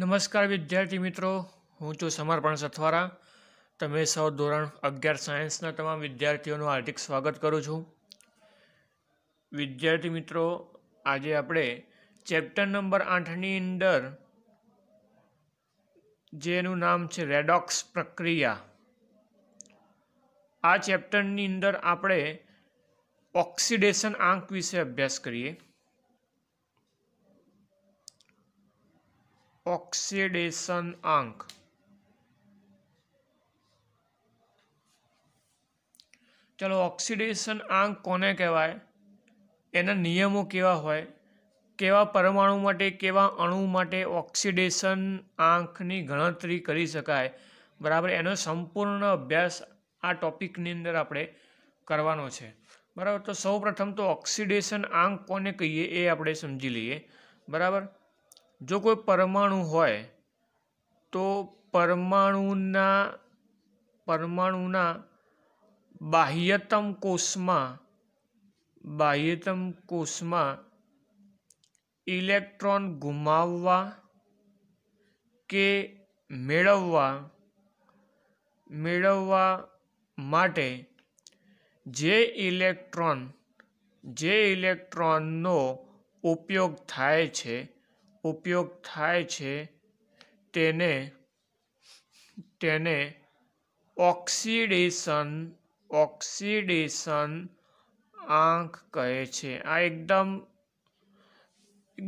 નમસ્કાર વિદ્યાર્થી મિત્રો હું છું સમર્પણ સથવારા તમે સૌ ધોરણ અગિયાર સાયન્સના તમામ વિદ્યાર્થીઓનું હાર્દિક સ્વાગત કરું છું વિદ્યાર્થી મિત્રો આજે આપણે ચેપ્ટર નંબર આઠની અંદર જેનું નામ છે રેડોક્સ પ્રક્રિયા આ ચેપ્ટરની અંદર આપણે ઓક્સિડેશન આંક વિશે અભ્યાસ કરીએ ઓક્સિડેશન આંક ચલો ઓક્સિડેશન આંક કોને કહેવાય એના નિયમો કેવા હોય કેવા પરમાણુ માટે કેવા અણુ માટે ઓક્સિડેશન આંકની ગણતરી કરી શકાય બરાબર એનો સંપૂર્ણ અભ્યાસ આ ટોપિકની અંદર આપણે કરવાનો છે બરાબર તો સૌપ્રથમ તો ઓક્સિડેશન આંક કોને કહીએ એ આપણે સમજી લઈએ બરાબર જો કોઈ પરમાણુ હોય તો પરમાણુના પરમાણુના બાહ્યતમ કોષમાં બાહ્યતમ કોષમાં ઇલેક્ટ્રોન ગુમાવવા કે મેળવવા મેળવવા માટે જે ઇલેક્ટ્રોન જે ઇલેક્ટ્રોનનો ઉપયોગ થાય છે ઉપયોગ થાય છે તેને તેને ઓક્સિડેશન ઓક્સિડેશન આંખ કહે છે આ એકદમ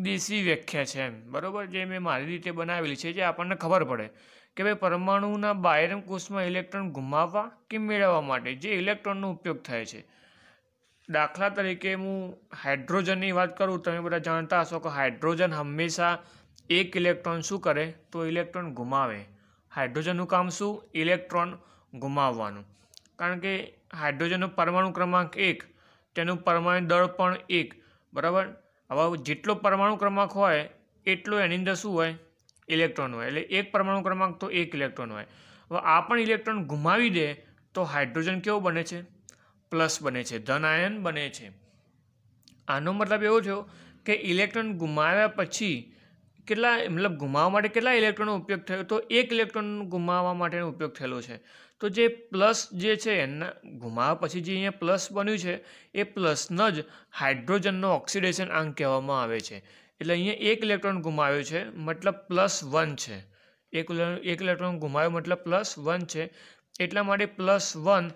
દેશી વ્યાખ્યા છે એમ બરાબર જે મેં મારી રીતે બનાવેલી છે જે આપણને ખબર પડે કે ભાઈ પરમાણુના બાયરમ કોષમાં ઇલેક્ટ્રોન ગુમાવવા કે મેળવવા માટે જે ઇલેક્ટ્રોનનો ઉપયોગ થાય છે દાખલા તરીકે હું હાઇડ્રોજનની વાત કરું તમે બધા જાણતા હશો કે હાઇડ્રોજન હંમેશા એક ઇલેક્ટ્રોન શું કરે તો ઇલેક્ટ્રોન ગુમાવે હાઇડ્રોજનનું કામ શું ઇલેક્ટ્રોન ગુમાવવાનું કારણ કે હાઇડ્રોજનનો પરમાણુ ક્રમાંક એક તેનું પરમાણુ દળ પણ એક બરાબર હવે જેટલો પરમાણુ ક્રમાંક હોય એટલો એની અંદર શું હોય ઇલેક્ટ્રોન હોય એટલે એક પરમાણુ ક્રમાંક તો એક ઇલેક્ટ્રોન હોય હવે આ પણ ઇલેક્ટ્રોન ગુમાવી દે તો હાઇડ્રોજન કેવો બને છે પ્લસ બને છે ધન આયન બને છે આનો મતલબ એવો થયો કે ઇલેક્ટ્રોન ગુમાવ્યા પછી કેટલા મતલબ ગુમાવવા માટે કેટલા ઇલેક્ટ્રોનનો ઉપયોગ થયો તો એક ઇલેક્ટ્રોન ગુમાવવા માટેનો ઉપયોગ થયેલો છે તો જે પ્લસ જે છે એના ગુમાવ્યા પછી જે અહીંયા પ્લસ બન્યું છે એ પ્લસનો જ હાઇડ્રોજનનો ઓક્સિડેશન આંગ કહેવામાં આવે છે એટલે અહીંયા એક ઇલેક્ટ્રોન ગુમાવ્યો છે મતલબ પ્લસ વન છે એક એક ઇલેક્ટ્રોન ગુમાવ્યો મતલબ પ્લસ વન છે એટલા માટે પ્લસ વન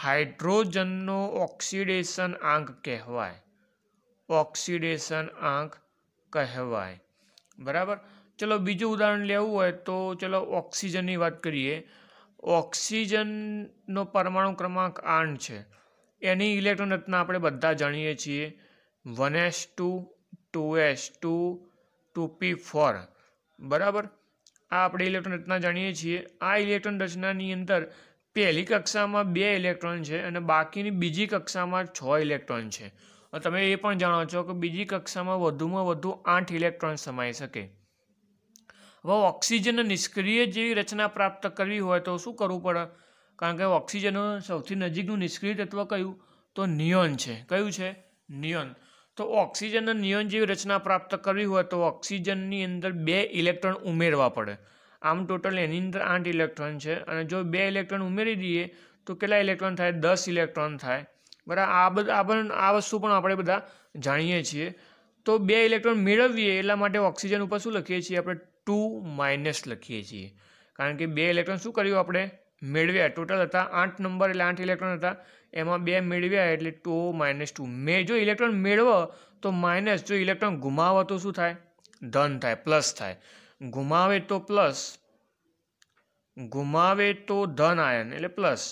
હાઇડ્રોજનનો ઓક્સિડેશન આંક કહેવાય ઓક્સિડેશન આંક કહેવાય બરાબર ચલો બીજું ઉદાહરણ લેવું હોય તો ચલો ઓક્સિજનની વાત કરીએ ઓક્સિજનનો પરમાણુ ક્રમાંક આઠ છે એની ઇલેક્ટ્રોન રચના આપણે બધા જાણીએ છીએ one S two two S two two P four બરાબર આ આપણે ઇલેક્ટ્રોન રચના જાણીએ છીએ આ ઇલેક્ટ્રોન રચનાની અંદર પહેલી કક્ષામાં બે ઇલેક્ટ્રોન છે અને બાકીની બીજી કક્ષામાં છ ઇલેક્ટ્રોન છે તમે એ પણ જાણો છો કે બીજી કક્ષામાં વધુમાં વધુ આઠ ઇલેક્ટ્રોન સમાઈ શકે હવે ઓક્સિજન નિષ્ક્રિય જેવી રચના પ્રાપ્ત કરવી હોય તો શું કરવું પડે કારણ કે ઓક્સિજનનું સૌથી નજીકનું નિષ્ક્રિય તત્વ કયું તો નિયોન છે કયું છે નિયોન તો ઓક્સિજન નિયોન જેવી રચના પ્રાપ્ત કરવી હોય તો ઓક્સિજનની અંદર બે ઇલેક્ટ્રોન ઉમેરવા પડે આમ ટોટલ એની અંદર આઠ ઇલેક્ટ્રોન છે અને જો બે ઇલેક્ટ્રોન ઉમેરી દઈએ તો કેટલા ઇલેક્ટ્રોન થાય દસ ઇલેક્ટ્રોન થાય બરાબર આ બધા આપણને આ વસ્તુ પણ આપણે બધા જાણીએ છીએ તો બે ઇલેક્ટ્રોન મેળવીએ એટલા માટે ઓક્સિજન ઉપર શું લખીએ છીએ આપણે ટુ માઇનસ લખીએ છીએ કારણ કે બે ઇલેક્ટ્રોન શું કર્યું આપણે મેળવ્યા ટોટલ હતા આઠ નંબર એટલે આઠ ઇલેક્ટ્રોન હતા એમાં બે મેળવ્યા એટલે ટુ માઇનસ ટુ મેં જો ઇલેક્ટ્રોન મેળવો તો માઇનસ જો ઇલેક્ટ્રોન ગુમાવો તો શું થાય ધન થાય પ્લસ થાય ગુમાવે તો પ્લસ ગુમાવે તો ધન આયન એટલે પ્લસ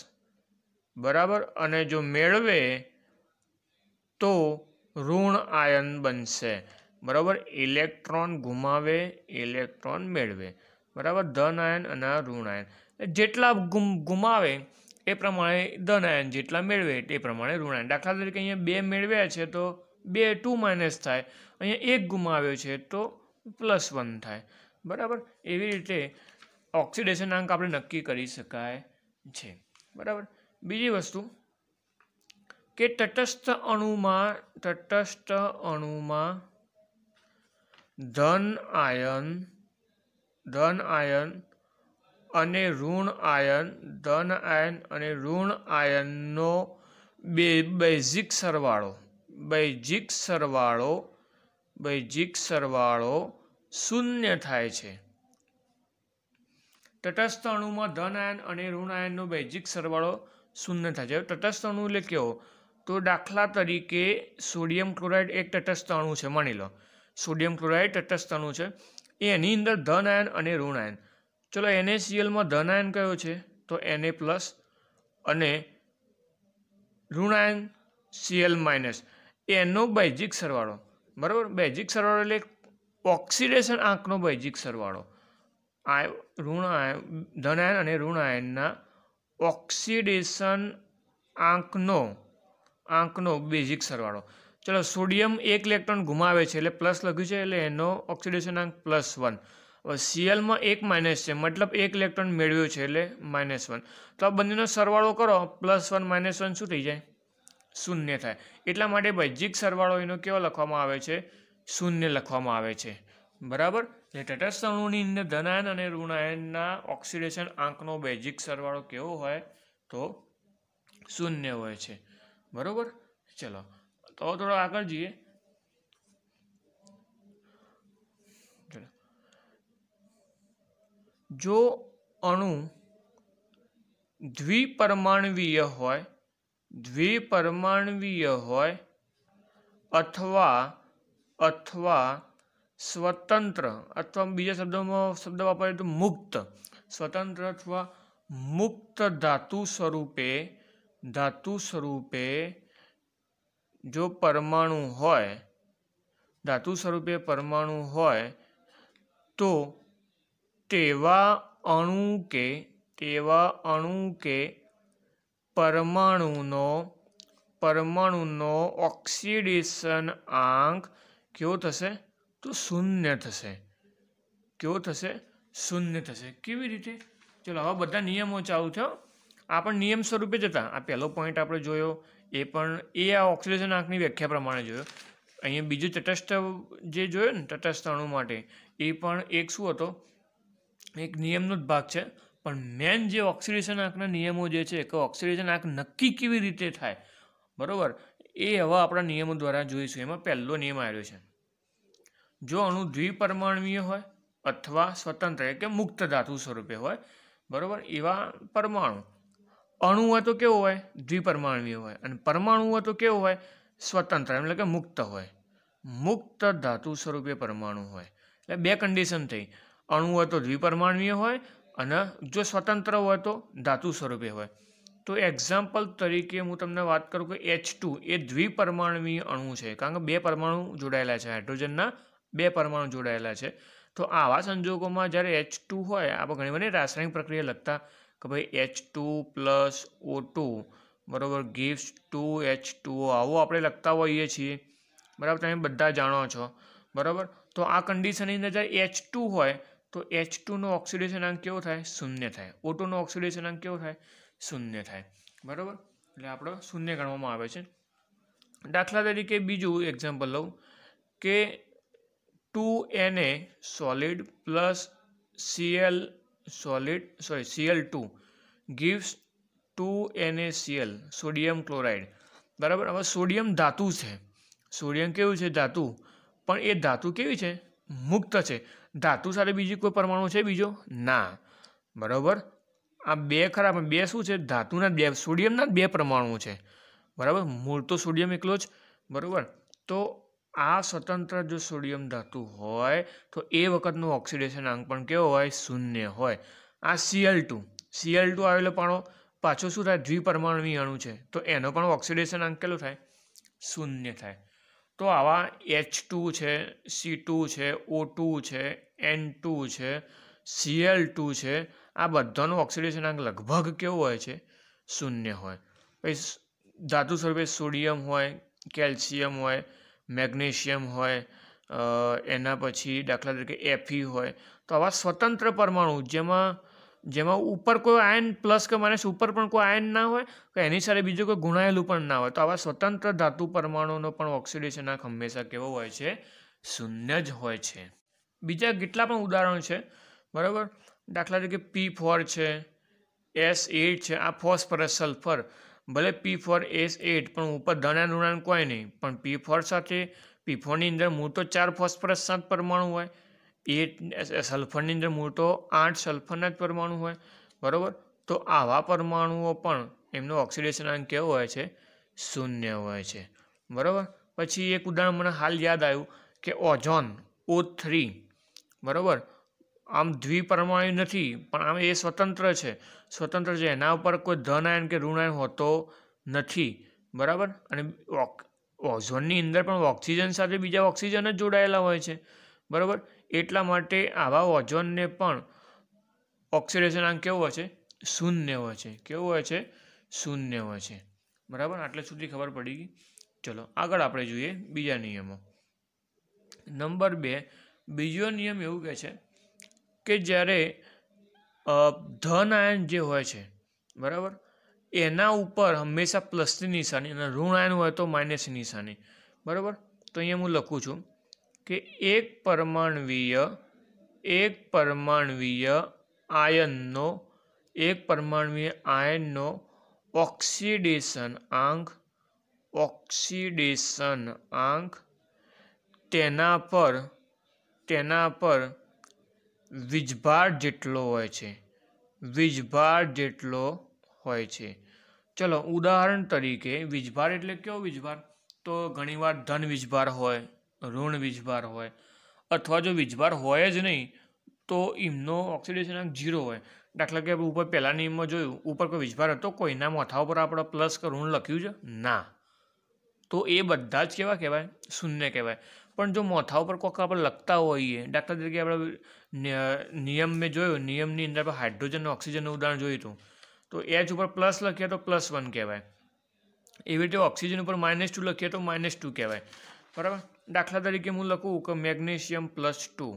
બરાબર અને જો મેળવે તો ઋણ આયન બનશે બરાબર ઇલેક્ટ્રોન ગુમાવે ઇલેક્ટ્રોન મેળવે બરાબર ધન આયન અને ઋણ આયન જેટલા ગુમાવે એ પ્રમાણે ધન આયન જેટલા મેળવે એ પ્રમાણે ઋણ આયન દાખલા તરીકે અહીંયા બે મેળવ્યા છે તો બે ટુ માઇનસ થાય અહીંયા એક ગુમાવ્યો છે તો પ્લસ વન થાય બરાબર એવી રીતે ઓક્સિડેશનાંક આપણે નક્કી કરી શકાય છે બરાબર બીજી વસ્તુ કે તટસ્થ અણુમાં તટસ્થ અણુમાં ધન આયન ધન આયન અને ઋણ આયન ધન આયન અને ઋણ આયનનો બે બૈઝિક સરવાળો બૈજિક સરવાળો બૈજિક સરવાળો શૂન્ય થાય છે તટસ્થ અણુમાં ધન આયન અને ઋણાયનનો બૈજિક સરવાળો શૂન્ય થાય છે તટસ્થ અણુ એટલે કેવો તો દાખલા તરીકે સોડિયમ ક્લોરાઇડ એક તટસ્થ અણુ છે માની લો સોડિયમ ક્લોરાઇડ તટસ્થ અણુ છે એની અંદર ધન આયન અને ઋણાયન આયન ચલો એનએસીએલમાં ધન આયન કયો છે તો એને પ્લસ અને ઋણાયન સીએલ માઇનસ એનો બૈજિક સરવાળો બરાબર બૈજિક સરવાળો એટલે ઓક્સિડેશન આંકનો બૈજિક સરવાળો આય ઋણ આયન ધનાયન અને ઋણ આયનના ઓક્સિડેશન આંકનો આંકનો બેઝિક સરવાળો ચલો સોડિયમ એક ઇલેક્ટ્રોન ગુમાવે છે એટલે પ્લસ લખ્યું છે એટલે એનો ઓક્સિડેશન આંક પ્લસ વન હવે સીએલમાં એક માઇનસ છે મતલબ એક ઇલેક્ટ્રોન મેળવ્યો છે એટલે માઇનસ વન તો આ બંનેનો સરવાળો કરો પ્લસ વન માઇનસ વન શું થઈ જાય શૂન્ય થાય એટલા માટે બૈજિક સરવાળો એનો કેવો લખવામાં આવે છે શૂન્ય લખવામાં આવે છે બરાબર એટલે તટસ્થ અણુની અંદર ધનાયન અને ઋણાયનના ઓક્સિડેશન આંકનો બેઝિક સરવાળો કેવો હોય તો શૂન્ય હોય છે બરાબર ચલો તો થોડો આગળ જઈએ જો અણુ દ્વિપરમાણવીય હોય દ્વિપરમાણવીય હોય અથવા अथवा स्वतंत्र अथवा बीजा शब्दों में शब्द वापरे तो मुक्त स्वतंत्र अथवा मुक्त धातु स्वरूपे धातु स्वरूपे जो परमाणु हो धातु स्वरूपे परमाणु हो तो तेवा अणु के तेवा अणु के परमाणु परमाणु ऑक्सीडेशन आंक કેવો થશે તો શૂન્ય થશે કેવો થશે શૂન્ય થશે કેવી રીતે ચલો હવે બધા નિયમો ચાલુ થયો આ પણ નિયમ સ્વરૂપે જ હતા આ પહેલો પોઈન્ટ આપણે જોયો એ પણ એ આ ઓક્સિડેશન આંખની વ્યાખ્યા પ્રમાણે જોયો અહીંયા બીજું તટસ્થ જે જોયો ને તટસ્થ અણુ માટે એ પણ એક શું હતો એક નિયમનો જ ભાગ છે પણ મેન જે ઓક્સિડેશન આંખના નિયમો જે છે કે ઓક્સિડેશન આંખ નક્કી કેવી રીતે થાય બરાબર એ હવે આપણા નિયમો દ્વારા જોઈશું એમાં પહેલો નિયમ આવ્યો છે જો અણુ દ્વિપરમાણવીય હોય અથવા સ્વતંત્ર કે મુક્ત ધાતુ સ્વરૂપે હોય બરાબર એવા પરમાણુ અણુ હોય તો કેવો હોય દ્વિપરમાણવીય હોય અને પરમાણુ હોય તો કેવો હોય સ્વતંત્ર એટલે કે મુક્ત હોય મુક્ત ધાતુ સ્વરૂપે પરમાણુ હોય એટલે બે કન્ડિશન થઈ અણુ હોય તો દ્વિપરમાણવીય હોય અને જો સ્વતંત્ર હોય તો ધાતુ સ્વરૂપે હોય તો એક્ઝામ્પલ તરીકે હું તમને વાત કરું કે એચ એ દ્વિપરમાણવીય અણુ છે કારણ કે બે પરમાણુ જોડાયેલા છે હાઇડ્રોજનના બે પરમાણુ જોડાયેલા છે તો આવા સંજોગોમાં જ્યારે એચ ટુ હોય આપણે ઘણી બધી રાસાયણિક પ્રક્રિયા લખતા કે ભાઈ એચ ટુ પ્લસ ઓ બરાબર ગિફ્ટ ટુ એચ ટુ આવું આપણે લખતા હોઈએ છીએ બરાબર તમે બધા જાણો છો બરાબર તો આ કન્ડિશનની અંદર જ્યારે એચ ટુ હોય તો એચ ટુનો ઓક્સિડેશન આંક કેવો થાય શૂન્ય થાય ઓટોનો ઓક્સિડેશન આંક કેવો થાય શૂન્ય થાય બરાબર એટલે આપણો શૂન્ય ગણવામાં આવે છે દાખલા તરીકે બીજું એક્ઝામ્પલ લઉં કે two N A solid plus CL solid sorry CL two gives two N A CL sodium chloride બરાબર હવે સોડિયમ ધાતુ છે સોડિયમ કેવું છે ધાતુ પણ એ ધાતુ કેવી છે મુક્ત છે ધાતુ સાથે બીજી કોઈ પરમાણુ છે બીજો ના બરાબર આ બે ખરા પણ બે શું છે ધાતુના બે સોડિયમના બે પરમાણુ છે બરાબર મૂળ તો સોડિયમ એકલો જ બરાબર તો આ સ્વતંત્ર જો સોડિયમ ધાતુ હોય તો એ વખતનું ઓક્સિડેશન આંક પણ કેવો હોય શૂન્ય હોય આ સીએલ ટુ સીએલ ટુ આવેલો પણ પાછો શું થાય દ્વિપરમાણવી અણુ છે તો એનો પણ ઓક્સિડેશન આંક કેટલો થાય શૂન્ય થાય તો આવા એચ ટુ છે સી ટુ છે ઓ ટુ છે એન ટુ છે સીએલ ટુ છે આ બધાનું ઓક્સિડેશન આંક લગભગ કેવો હોય છે શૂન્ય હોય પછી ધાતુ સ્વરૂપે સોડિયમ હોય કેલ્શિયમ હોય મેગ્નેશિયમ હોય એના પછી દાખલા તરીકે એફી હોય તો આવા સ્વતંત્ર પરમાણુ જેમાં જેમાં ઉપર કોઈ આયન પ્લસ કે માઇનસ ઉપર પણ કોઈ આયન ના હોય કે એની સાથે બીજું કોઈ ગુણાયેલું પણ ના હોય તો આવા સ્વતંત્ર ધાતુ પરમાણુનો પણ ઓક્સિડેશન આંક હંમેશા કેવો હોય છે શૂન્ય જ હોય છે બીજા કેટલા પણ ઉદાહરણ છે બરાબર દાખલા તરીકે પી ફોર છે એસ એટ છે આ ફોસ્ફરસ સલ્ફર ભલે પી ફોર એસ એટ પણ ઉપર ધનાન ઋણાન કોઈ નહીં પણ પી ફોર સાથે પી ફોરની અંદર મૂળ તો ચાર ફોસ્ફરસ સાત પરમાણુ હોય એટ સલ્ફરની અંદર મૂળ તો આઠ સલ્ફરના જ પરમાણુ હોય બરાબર તો આવા પરમાણુઓ પણ એમનો ઓક્સિડેશન અંક કેવો હોય છે શૂન્ય હોય છે બરાબર પછી એક ઉદાહરણ મને હાલ યાદ આવ્યું કે ઓઝોન ઓ થ્રી બરાબર આમ દ્વિપરમાણુ નથી પણ આમ એ સ્વતંત્ર છે સ્વતંત્ર છે એના ઉપર કોઈ ધન આયન કે ઋણાયન હોતો નથી બરાબર અને ઓઝોનની અંદર પણ ઓક્સિજન સાથે બીજા ઓક્સિજન જ જોડાયેલા હોય છે બરાબર એટલા માટે આવા ઓઝોનને પણ ઓક્સિડેશન આમ કેવું હોય છે શૂન્ય હોય છે કેવું હોય છે શૂન્ય હોય છે બરાબર આટલે સુધી ખબર પડી ગઈ ચલો આગળ આપણે જોઈએ બીજા નિયમો નંબર બે બીજો નિયમ એવું કહે છે કે જ્યારે ધન આયન જે હોય છે બરાબર એના ઉપર હંમેશા પ્લસની નિશાની અને ઋણ આયન હોય તો માઇનસની નિશાની બરાબર તો અહીંયા હું લખું છું કે એક પરમાણવીય એક પરમાણવીય આયનનો એક પરમાણવીય આયનનો ઓક્સિડેશન આંક ઓક્સિડેશન આંક તેના પર તેના પર વીજભાર જેટલો હોય છે વીજભાર જેટલો હોય છે ચલો ઉદાહરણ તરીકે વીજભાર એટલે કયો વીજભાર તો ઘણીવાર ધન વીજભાર હોય ઋણ વીજભાર હોય અથવા જો વીજભાર હોય જ નહીં તો એમનો ઓક્સિડેશન આંક ઝીરો હોય દાખલા કે ઉપર પહેલાંની એમાં જોયું ઉપર કોઈ વીજભાર હતો કોઈના માથા ઉપર આપણે પ્લસ કે ઋણ લખ્યું છે ના તો એ બધા જ કેવા કહેવાય શૂન્ય કહેવાય પણ જો મોથા ઉપર કોક આપણે લખતા હોઈએ દાખલા તરીકે આપણે નિયમ મેં જોયો નિયમની અંદર આપણે હાઇડ્રોજન ઓક્સિજનનું ઉદાહરણ જોયું હતું તો એચ ઉપર પ્લસ લખીએ તો પ્લસ વન કહેવાય એવી રીતે ઓક્સિજન ઉપર માઇનસ ટુ લખીએ તો માઇનસ ટુ કહેવાય બરાબર દાખલા તરીકે હું લખું કે મેગ્નેશિયમ પ્લસ ટુ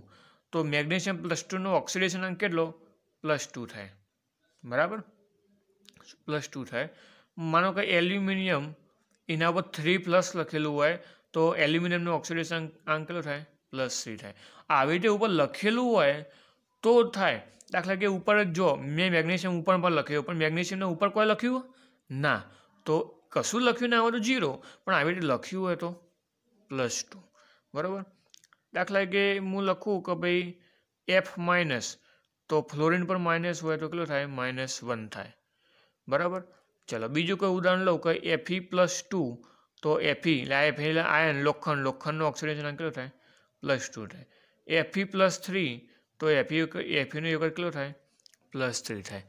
તો મેગ્નેશિયમ પ્લસ ટુનો ઓક્સિડેશન અંક કેટલો પ્લસ ટુ થાય બરાબર પ્લસ ટુ થાય માનો કે એલ્યુમિનિયમ એના ઉપર થ્રી પ્લસ લખેલું હોય તો એલ્યુમિનિયમનું ઓક્સિડેશન આંક કેટલો થાય પ્લસ થ્રી થાય આવી રીતે ઉપર લખેલું હોય તો થાય દાખલા કે ઉપર જ જો મેં મેગ્નેશિયમ ઉપર પણ લખ્યું પણ મેગ્નેશિયમને ઉપર કોઈ લખ્યું ના તો કશું લખ્યું ના આવવાનું જીરો પણ આવી રીતે લખ્યું હોય તો પ્લસ ટુ બરાબર દાખલા કે હું લખું કે ભાઈ એફ માઇનસ તો ફ્લોરિન પર માઇનસ હોય તો કેટલો થાય માઇનસ વન થાય બરાબર ચલો બીજું કોઈ ઉદાહરણ લઉં કે એફ પ્લસ ટુ તો એફી એટલે આ એફી એટલે આયન લોખંડ લોખંડનો ઓક્સિડેશન કેટલો થાય પ્લસ ટુ થાય એફી પ્લસ થ્રી તો એફી એફીનો યોગર કેટલો થાય પ્લસ થ્રી થાય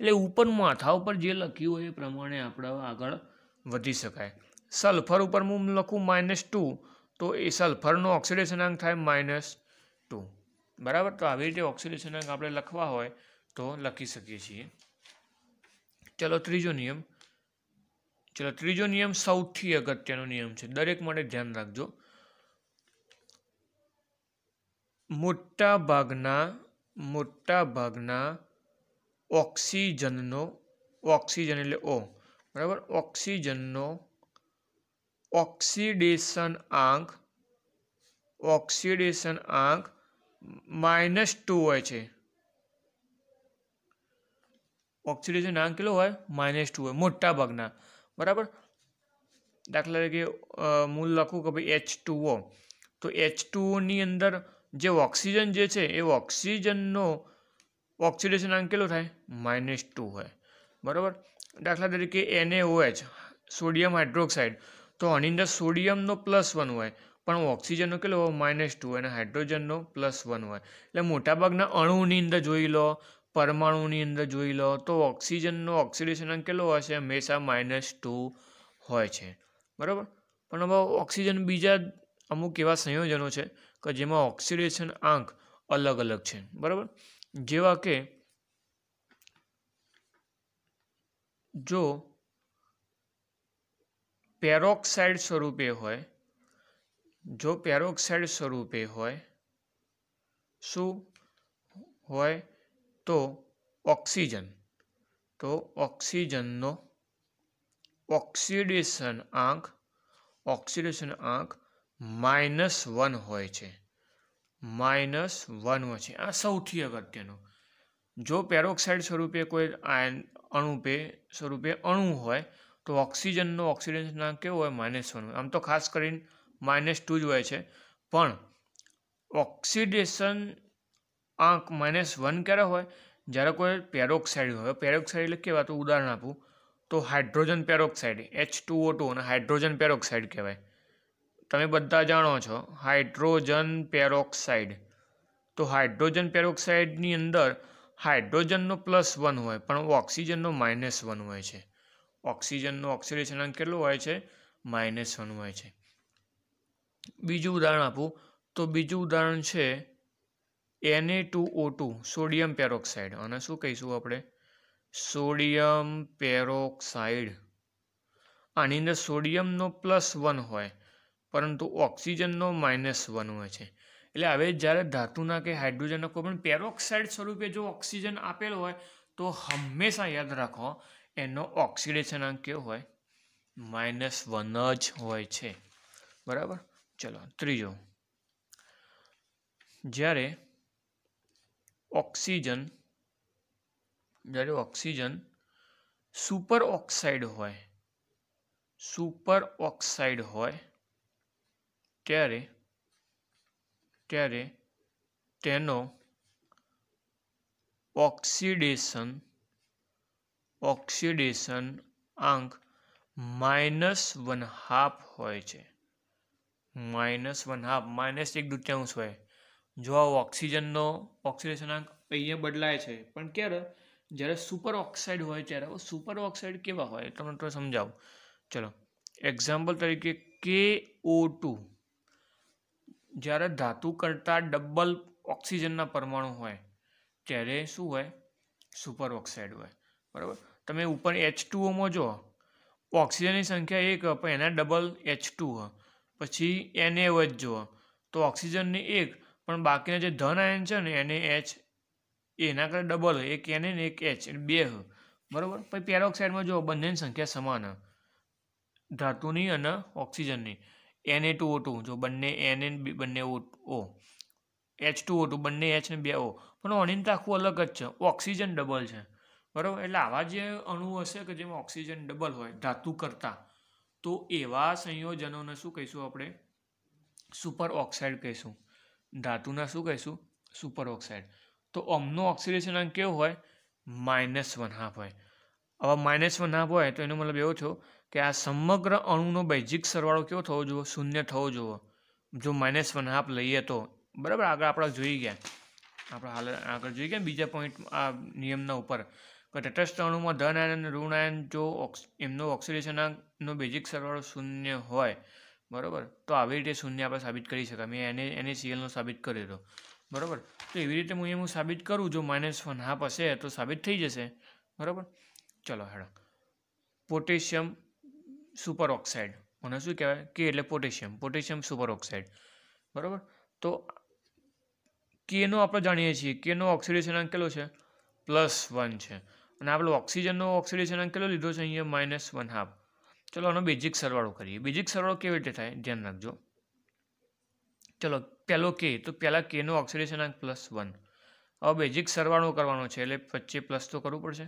એટલે ઉપર માથા ઉપર જે લખ્યું હોય એ પ્રમાણે આપણે આગળ વધી શકાય સલ્ફર ઉપર હું લખું માઇનસ ટુ તો એ સલ્ફરનો આંક થાય માઇનસ ટુ બરાબર તો આવી રીતે આંક આપણે લખવા હોય તો લખી શકીએ છીએ ચલો ત્રીજો નિયમ ચલો ત્રીજો નિયમ સૌથી અગત્યનો નિયમ છે દરેક માટે ધ્યાન રાખજો મોટા ભાગના મોટા ભાગના ઓક્સિજનનો ઓક્સિજન એટલે ઓ બરાબર ઓક્સિજનનો ઓક્સિડેશન આંક ઓક્સિડેશન આંક માઇનસ ટુ હોય છે ઓક્સિડેશન આંક કેટલો હોય માઇનસ ટુ હોય મોટા ભાગના બરાબર દાખલા તરીકે મૂળ લખું કે ભાઈ એચ ટુઓ તો એચ ટુઓની અંદર જે ઓક્સિજન જે છે એ ઓક્સિજનનો ઓક્સિડેશન આંક કેટલો થાય માઇનસ ટુ હોય બરાબર દાખલા તરીકે એનએઓએચ સોડિયમ હાઇડ્રોક્સાઇડ તો આની અંદર સોડિયમનો પ્લસ વન હોય પણ ઓક્સિજનનો કેટલો માઇનસ ટુ અને હાઇડ્રોજનનો પ્લસ વન હોય એટલે મોટાભાગના અણુની અંદર જોઈ લો પરમાણુની અંદર જોઈ લો તો ઓક્સિજનનો ઓક્સિડેશન અંક કેટલો હોય છે હંમેશા માઇનસ ટુ હોય છે બરાબર પણ હવે ઓક્સિજન બીજા અમુક એવા સંયોજનો છે કે જેમાં ઓક્સિડેશન આંક અલગ અલગ છે બરાબર જેવા કે જો પેરોક્સાઇડ સ્વરૂપે હોય જો પેરોક્સાઇડ સ્વરૂપે હોય શું હોય તો ઓક્સિજન તો ઓક્સિજનનો ઓક્સિડેશન આંક ઓક્સિડેશન આંક માઇનસ વન હોય છે માઇનસ વન હોય છે આ સૌથી અગત્યનું જો પેરોક્સાઇડ સ્વરૂપે કોઈ આયન અણુપે સ્વરૂપે અણુ હોય તો ઓક્સિજનનો ઓક્સિડેશન આંક કેવો હોય માઇનસ વન આમ તો ખાસ કરીને માઇનસ ટુ જ હોય છે પણ ઓક્સિડેશન આંક માઇનસ વન ક્યારે હોય જ્યારે કોઈ પેરોક્સાઇડ હોય પેરોક્સાઇડ એટલે કહેવાતું ઉદાહરણ આપું તો hydrogen peroxide H two O two અને હાઇડ્રોજન પેરોક્સાઇડ કહેવાય તમે બધા જાણો છો હાઇડ્રોજન પેરોક્સાઇડ તો હાઇડ્રોજન પેરોક્સાઇડની અંદર હાઇડ્રોજનનો પ્લસ વન હોય પણ ઓક્સિજનનો માઇનસ વન હોય છે ઓક્સિજનનો ઓક્સિડેશન અંક કેટલો હોય છે માઇનસ વન હોય છે બીજું ઉદાહરણ આપું તો બીજું ઉદાહરણ છે N A two O two sodium peroxide અને શું કહીશું આપણે સોડિયમ પેરોક્સાઇડ આની અંદર સોડિયમનો પ્લસ વન હોય પરંતુ ઓક્સિજનનો માઇનસ વન હોય છે એટલે હવે જ્યારે ધાતુના કે હાઇડ્રોજનના કોઈ પણ પેરોક્સાઇડ સ્વરૂપે જો ઓક્સિજન આપેલ હોય તો હંમેશા યાદ રાખો એનો ઓક્સિડેશન આંક કેવો હોય માઇનસ વન જ હોય છે બરાબર ચલો ત્રીજો જ્યારે ઓક્સિજન જ્યારે ઓક્સિજન સુપર ઓક્સાઇડ હોય સુપર ઓક્સાઇડ હોય ત્યારે ત્યારે તેનો ઓક્સિડેશન ઓક્સિડેશન આંક માઇનસ વન હાફ હોય છે માઇનસ વન હાફ માઇનસ એક દૂત્યાંશ હોય જો આ ઓક્સિજનનો ઓક્સિડેશનાંક અહીંયા બદલાય છે પણ ક્યારે જ્યારે સુપર ઓક્સાઇડ હોય ત્યારે સુપર ઓક્સાઇડ કેવા હોય તમને થોડું સમજાવું ચલો એક્ઝામ્પલ તરીકે કે ઓ ટુ જ્યારે ધાતુ કરતાં ડબલ ઓક્સિજનના પરમાણુ હોય ત્યારે શું હોય સુપર ઓક્સાઇડ હોય બરાબર તમે ઉપર એચ ટુઓમાં જુઓ ઓક્સિજનની સંખ્યા એક પણ એના ડબલ એચ ટુ હ પછી એને જ જુઓ તો ઓક્સિજનની એક પણ બાકીના જે ધન આયન છે ને એને એચ એના કરે ડબલ એક એન ને એક એચ બે હ બરાબર પછી પેરોક્સાઇડમાં જો બંનેની સંખ્યા સમાન ધાતુની અને ઓક્સિજનની N A two O two જો બંને એન એન બંને O O H two O two બંને એચ ને બે ઓ પણ અણિન આખું અલગ જ છે ઓક્સિજન ડબલ છે બરાબર એટલે આવા જે અણુ હશે કે જેમાં ઓક્સિજન ડબલ હોય ધાતુ કરતાં તો એવા સંયોજનોને શું કહીશું આપણે સુપર ઓક્સાઇડ કહીશું ધાતુના શું કહીશું સુપર ઓક્સાઇડ તો ઓમનો ઓક્સિડેશન અંક કેવો હોય માઇનસ વન હાફ હોય હવે માઇનસ વન હાફ હોય તો એનો મતલબ એવો થયો કે આ સમગ્ર અણુનો બૈજિક સરવાળો કેવો થવો જોઈએ શૂન્ય થવો જોઈએ જો માઇનસ વન હાફ લઈએ તો બરાબર આગળ આપણે જોઈ ગયા આપણે હાલ આગળ જોઈ ગયા બીજા પોઈન્ટ આ નિયમના ઉપર કે તટસ્થ અણુમાં ધન આયન ઋણ આયન જો ઓક્સ એમનો ઓક્સિડેશનનો બેઝિક સરવાળો શૂન્ય હોય બરાબર તો આવી રીતે શૂન્ય આપણે સાબિત કરી શકાય મેં એને એને સીએલનો સાબિત કરેલો બરાબર તો એવી રીતે હું એ હું સાબિત કરું જો માઇનસ વન હાફ હશે તો સાબિત થઈ જશે બરાબર ચલો હેડા પોટેશિયમ સુપર ઓક્સાઇડ મને શું કહેવાય કે એટલે પોટેશિયમ પોટેશિયમ સુપર ઓક્સાઇડ બરાબર તો કેનો આપણે જાણીએ છીએ કેનો ઓક્સિડેશન અંક કેટલો છે પ્લસ વન છે અને આપણે ઓક્સિજનનો ઓક્સિડેશન અંક કેટલો લીધો છે અહીંયા માઇનસ વન હાફ ચલો આનો બેઝિક સરવાળો કરીએ બેઝિક સરવાળો કેવી રીતે થાય ધ્યાન રાખજો ચલો પહેલો કે તો પહેલાં કેનો ઓક્સિડેશનાંક પ્લસ વન હવે બેઝિક સરવાળો કરવાનો છે એટલે વચ્ચે પ્લસ તો કરવું પડશે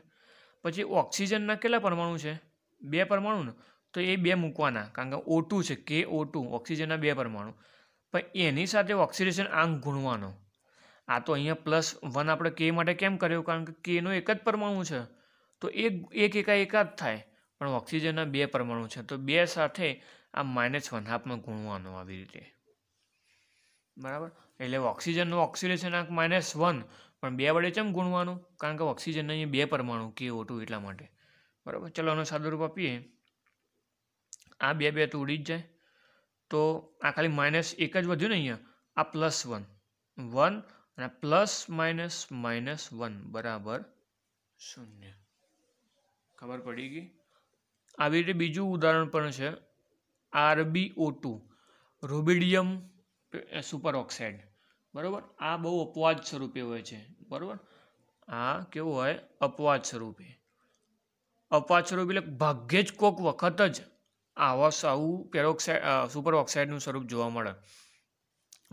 પછી ઓક્સિજનના કેટલા પરમાણુ છે બે પરમાણુ ને તો એ બે મૂકવાના કારણ કે ઓ છે કે ઓ ટુ ઓક્સિજનના બે પરમાણુ પણ એની સાથે ઓક્સિડેશન આંક ગુણવાનો આ તો અહીંયા પ્લસ વન આપણે કે માટે કેમ કર્યો કારણ કે કેનો એક જ પરમાણુ છે તો એક એક એકા એકાદ થાય પણ ઓક્સિજનના બે પરમાણુ છે તો બે સાથે આ માઇનસ વન હાફમાં ગુણવાનું આવી રીતે બરાબર એટલે ઓક્સિજનનું ઓક્સિડેશન આંક માઇનસ વન પણ બે વડે ચમ ગુણવાનું કારણ કે ઓક્સિજનના અહીંયા બે પરમાણુ કે ઓટું એટલા માટે બરાબર ચલો આનો સાદુરૂપ આપીએ આ બે બે તો ઉડી જ જાય તો આ ખાલી માઇનસ એક જ વધ્યું ને અહીંયા આ પ્લસ વન વન અને પ્લસ માઇનસ માઇનસ વન બરાબર શૂન્ય ખબર પડી ગઈ આવી રીતે બીજું ઉદાહરણ પણ છે RBO two rubidium super oxide બરાબર આ બહુ અપવાદ સ્વરૂપે હોય છે બરાબર આ કેવું હોય અપવાદ સ્વરૂપે અપવાદ સ્વરૂપ એટલે ભાગ્યે જ કોઈક વખત જ આવા આવું પેરોક્સાઇડ સુપર ઓક્સાઇડનું સ્વરૂપ જોવા મળે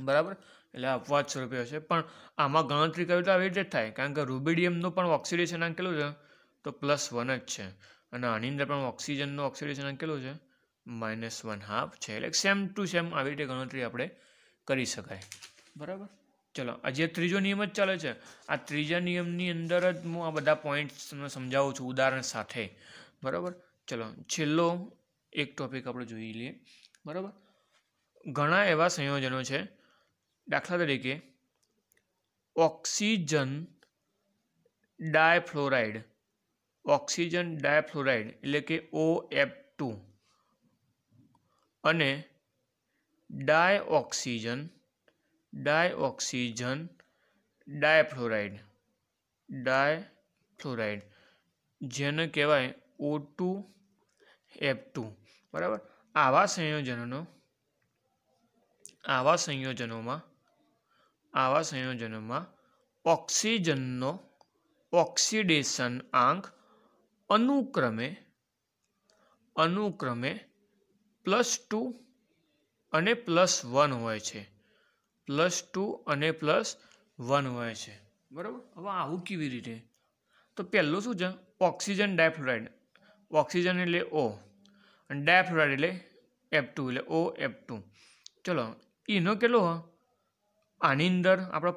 બરાબર એટલે અપવાદ સ્વરૂપે હશે પણ આમાં ગણતરી કરવી તો આવી રીતે થાય કારણ કે રૂબિડિયમનું પણ ઓક્સિડેશન આંકેલું છે તો પ્લસ વન જ છે અને આની અંદર પણ ઓક્સિજનનો ઓક્સિડેશન અંકેલો છે માઇનસ વન હાફ છે એટલે સેમ ટુ સેમ આવી રીતે ગણતરી આપણે કરી શકાય બરાબર ચલો આ જે ત્રીજો નિયમ જ ચાલે છે આ ત્રીજા નિયમની અંદર જ હું આ બધા પોઈન્ટ્સ તમને સમજાવું છું ઉદાહરણ સાથે બરાબર ચલો છેલ્લો એક ટોપિક આપણે જોઈ લઈએ બરાબર ઘણા એવા સંયોજનો છે દાખલા તરીકે ઓક્સિજન ડાયફ્લોરાઇડ ઓક્સિજન ડાયફ્લોરાઇડ એટલે કે ઓ એફ ટુ અને ડાયઓક્સિજન ડાયઓક્સિજન ડાયફ્લોરાઇડ ડાયફ્લોરાઇડ જેને કહેવાય ઓ ટુ એફ ટુ બરાબર આવા સંયોજનોનો આવા સંયોજનોમાં આવા સંયોજનોમાં ઓક્સિજનનો ઓક્સિડેશન આંક અનુક્રમે અનુક્રમે પ્લસ ટુ અને પ્લસ વન હોય છે પ્લસ ટુ અને પ્લસ વન હોય છે બરાબર હવે આવું કેવી રીતે તો પહેલું શું છે ઓક્સિજન ડાયફ્લોરાઇડ ઓક્સિજન એટલે ઓ અને ડાયફ્લોરાઇડ એટલે એફ ટુ એટલે ઓ એફ ટુ ચલો એનો કેટલો આની અંદર આપણે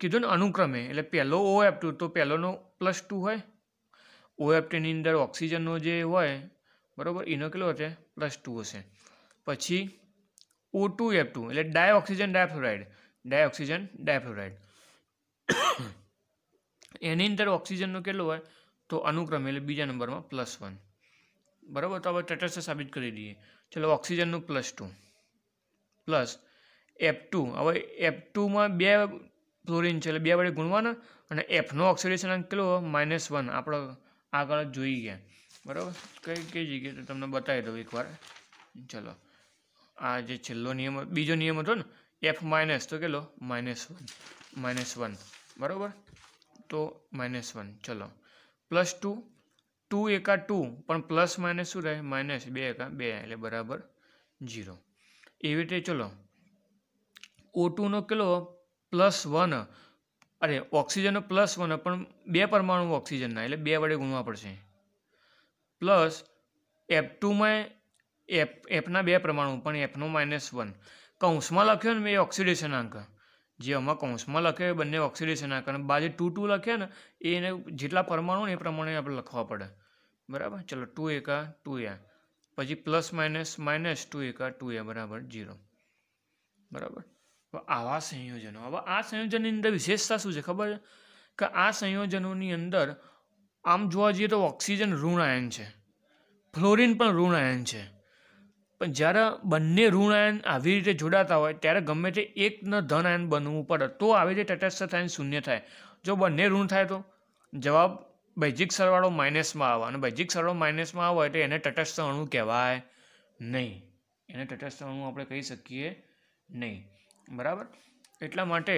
કીધું ને અનુક્રમે એટલે પહેલો ઓ એફ ટુ તો પહેલોનો પ્લસ ટુ હોય ઓએફટીની અંદર ઓક્સિજનનો જે હોય બરાબર એનો કેટલો હશે પ્લસ ટુ હશે પછી ઓ ટુ એફ ટુ એટલે ડાય ઓક્સિજન ડાયફ્લોરાઇડ ડાયોક્સિજન ડાયફ્લોરાઇડ એની અંદર ઓક્સિજનનો કેટલો હોય તો અનુક્રમે એટલે બીજા નંબરમાં પ્લસ વન બરાબર તો હવે ટેટસ્ટ સાબિત કરી દઈએ ચલો ઓક્સિજનનું plus two plus F two હવે એફ ટુમાં બે ફ્લોરિન છે એટલે બે વડે ગુણવાના અને એફનો ઓક્સિડેશન અંક કેટલો માઇનસ વન આપણો આગળ જોઈ ગયા બરાબર કઈ કઈ જગ્યાએ તમને બતાવી દઉં એકવાર ચલો આ જે છેલ્લો નિયમ બીજો નિયમ હતો ને એફ માઇનસ તો કેલો માઇનસ વન માઇનસ વન બરાબર તો માઇનસ વન ચલો પ્લસ ટુ ટુ એકા ટુ પણ પ્લસ માઇનસ શું રહે માઇનસ બે એકા બે એટલે બરાબર જીરો એવી રીતે ચલો ઓ ટુનો કેલો પ્લસ વન અરે ઓક્સિજન પ્લસ વન પણ બે પરમાણુ ઓક્સિજનના એટલે બે વડે ગુણવા પડશે પ્લસ એફ ટુમાં એફ એફના બે પરમાણુ પણ એફનો માઇનસ વન કૌંસમાં લખ્યો ને મેં એ ઓક્સિડેશન આંક જે આમાં કૌંસમાં લખ્યો એ બંને ઓક્સિડેશન આંક અને બાજુ ટુ ટુ લખ્યા ને એને જેટલા પરમાણુ ને એ પ્રમાણે આપણે લખવા પડે બરાબર ચલો ટુ એકા ટુ એ પછી પ્લસ માઇનસ માઇનસ ટુ એકા ટુ એ બરાબર જીરો બરાબર આવા સંયોજનો હવે આ સંયોજનની અંદર વિશેષતા શું છે ખબર કે આ સંયોજનોની અંદર આમ જોવા જઈએ તો ઓક્સિજન ઋણ આયન છે ફ્લોરિન પણ ઋણ આયન છે પણ જ્યારે બંને ઋણ આયન આવી રીતે જોડાતા હોય ત્યારે ગમે તે એકને ધન આયન બનવું પડે તો આવી રીતે તટસ્થ થાય શૂન્ય થાય જો બંને ઋણ થાય તો જવાબ બૈજિક સરવાળો માઇનસમાં આવે અને બૈજિક સરવાળો માઇનસમાં આવે એટલે એને તટસ્થ અણુ કહેવાય નહીં એને તટસ્થ અણુ આપણે કહી શકીએ નહીં બરાબર એટલા માટે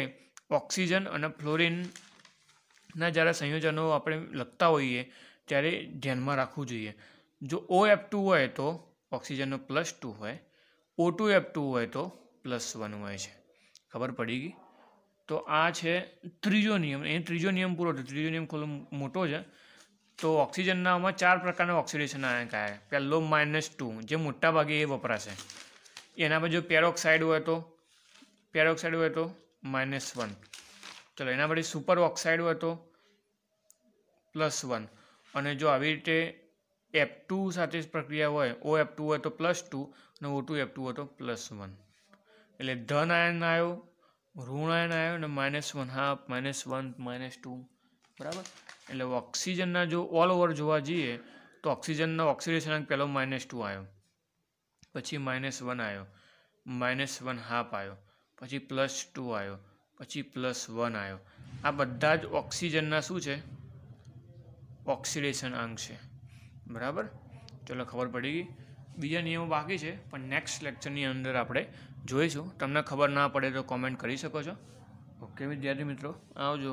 ઓક્સિજન અને ફ્લોરિનના જ્યારે સંયોજનો આપણે લખતા હોઈએ ત્યારે ધ્યાનમાં રાખવું જોઈએ જો ઓ એફ ટુ હોય તો ઓક્સિજનનો પ્લસ ટુ હોય ઓ ટુ એફ ટુ હોય તો પ્લસ વન હોય છે ખબર પડી ગઈ તો આ છે ત્રીજો નિયમ એ ત્રીજો નિયમ પૂરો થયો ત્રીજો નિયમ ખૂબ મોટો છે તો ઓક્સિજનના આમાં ચાર પ્રકારના ઓક્સિડેશન આયન કયા પહેલો માઇનસ ટુ જે મોટાભાગે એ વપરાશે એના પર જો પેરોક્સાઇડ હોય તો પેરોક્સાઇડ હોય તો માઇનસ વન ચલો એના પછી સુપર ઓક્સાઇડ હોય તો પ્લસ વન અને જો આવી રીતે એફ ટુ સાથે પ્રક્રિયા હોય ઓ એફ ટુ હોય તો પ્લસ ટુ અને ઓ ટુ એફ ટુ હોય તો પ્લસ વન એટલે ધન આયન આવ્યો ઋણ આયન આવ્યો અને minus one half minus one minus two બરાબર એટલે ઓક્સિજનના જો ઓલ ઓવર જોવા જઈએ તો ઓક્સિજનનો ઓક્સિડેશન પહેલો માઇનસ ટુ આવ્યો પછી માઇનસ વન આવ્યો માઇનસ વન હાફ આવ્યો પછી પ્લસ ટુ આવ્યો પછી પ્લસ વન આવ્યો આ બધા જ ઓક્સિજનના શું છે ઓક્સિડેશન અંગ છે બરાબર ચલો ખબર પડી ગઈ બીજા નિયમો બાકી છે પણ નેક્સ્ટ લેક્ચરની અંદર આપણે જોઈશું તમને ખબર ના પડે તો કોમેન્ટ કરી શકો છો ઓકે વિદ્યાર્થી મિત્રો આવજો